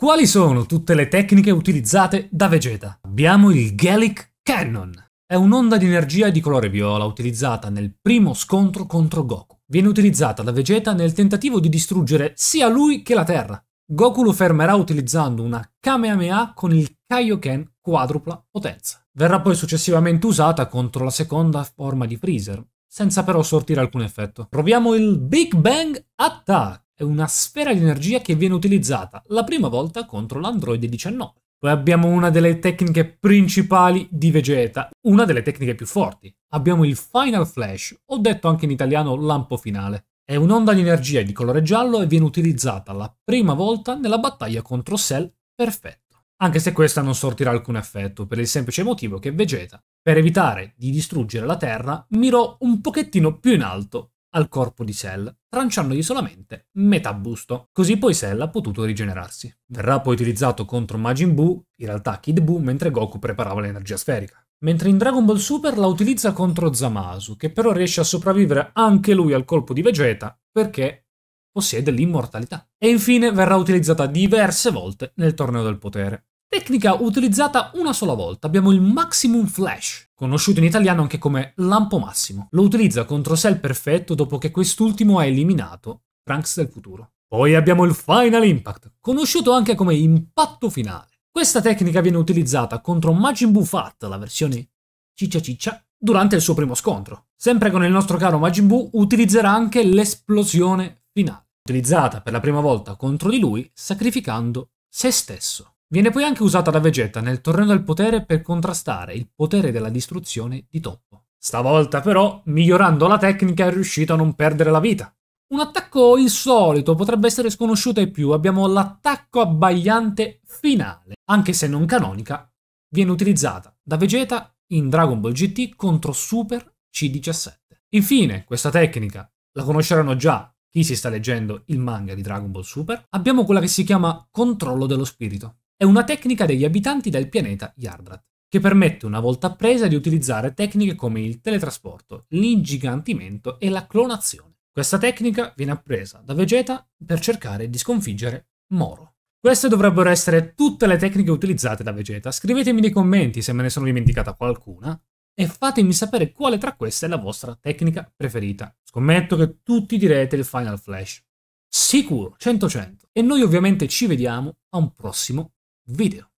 Quali sono tutte le tecniche utilizzate da Vegeta? Abbiamo il Gallic Cannon. È un'onda di energia di colore viola utilizzata nel primo scontro contro Goku. Viene utilizzata da Vegeta nel tentativo di distruggere sia lui che la Terra. Goku lo fermerà utilizzando una Kamehameha con il Kaioken quadrupla potenza. Verrà poi successivamente usata contro la seconda forma di Freezer, senza però sortire alcun effetto. Proviamo il Big Bang Attack è una sfera di energia che viene utilizzata la prima volta contro l'Android 19. Poi abbiamo una delle tecniche principali di Vegeta, una delle tecniche più forti. Abbiamo il Final Flash, o detto anche in italiano lampo finale. È un'onda di energia di colore giallo e viene utilizzata la prima volta nella battaglia contro Cell perfetto. Anche se questa non sortirà alcun effetto, per il semplice motivo che Vegeta, per evitare di distruggere la Terra, mirò un pochettino più in alto al corpo di Cell, tranciandogli solamente metà busto. Così poi Cell ha potuto rigenerarsi. Verrà poi utilizzato contro Majin Buu, in realtà Kid Buu, mentre Goku preparava l'energia sferica. Mentre in Dragon Ball Super la utilizza contro Zamasu, che però riesce a sopravvivere anche lui al colpo di Vegeta, perché possiede l'immortalità. E infine verrà utilizzata diverse volte nel torneo del potere. Tecnica utilizzata una sola volta, abbiamo il Maximum Flash, conosciuto in italiano anche come Lampo Massimo. Lo utilizza contro Cell perfetto dopo che quest'ultimo ha eliminato Trunks del futuro. Poi abbiamo il Final Impact, conosciuto anche come Impatto Finale. Questa tecnica viene utilizzata contro Majin Buu Fat, la versione ciccia ciccia, durante il suo primo scontro. Sempre con il nostro caro Majin Buu utilizzerà anche l'esplosione finale, utilizzata per la prima volta contro di lui sacrificando se stesso. Viene poi anche usata da Vegeta nel Torneo del Potere per contrastare il potere della distruzione di Toppo. Stavolta però, migliorando la tecnica, è riuscito a non perdere la vita. Un attacco insolito, potrebbe essere sconosciuto ai più, abbiamo l'attacco abbagliante finale, anche se non canonica, viene utilizzata da Vegeta in Dragon Ball GT contro Super C17. Infine, questa tecnica la conosceranno già chi si sta leggendo il manga di Dragon Ball Super, abbiamo quella che si chiama controllo dello spirito. È una tecnica degli abitanti del pianeta Yardrat, che permette una volta presa di utilizzare tecniche come il teletrasporto, l'ingigantimento e la clonazione. Questa tecnica viene appresa da Vegeta per cercare di sconfiggere Moro. Queste dovrebbero essere tutte le tecniche utilizzate da Vegeta. Scrivetemi nei commenti se me ne sono dimenticata qualcuna e fatemi sapere quale tra queste è la vostra tecnica preferita. Scommetto che tutti direte il Final Flash. Sicuro, 100-100. E noi ovviamente ci vediamo a un prossimo video video.